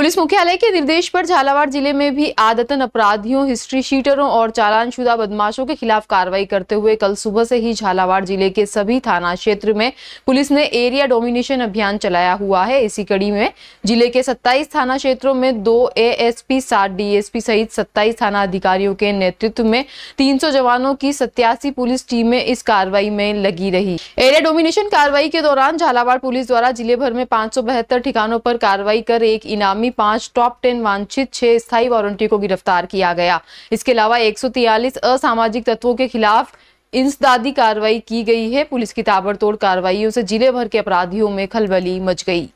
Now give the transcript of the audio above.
police मुख्यालय के निर्देश पर झालावाड़ जिले में भी आदतन अपराधियों हिस्ट्री शीटरों और चालानशुदा बदमाशों के खिलाफ कार्रवाई करते हुए कल सुबह से ही झालावाड़ जिले के सभी थाना क्षेत्र में पुलिस ने एरिया डोमिनेशन अभियान चलाया हुआ है इसी कड़ी में जिले के 27 थाना क्षेत्रों में दो एएसपी सात डीएसपी सहित सत्ताईस थाना अधिकारियों के नेतृत्व में तीन जवानों की सत्यासी पुलिस टीमें इस कार्रवाई में लगी रही एरिया डोमिनेशन कार्रवाई के दौरान झालावाड़ पुलिस द्वारा जिले भर में पांच ठिकानों पर कार्रवाई कर एक इनामी आरोपी पांच टॉप टेन वांछित छह स्थायी वारंटी को गिरफ्तार किया गया इसके अलावा एक असामाजिक तत्वों के खिलाफ इंसदादी कार्रवाई की गई है पुलिस की ताबड़तोड़ कार्रवाई से जिले भर के अपराधियों में खलबली मच गई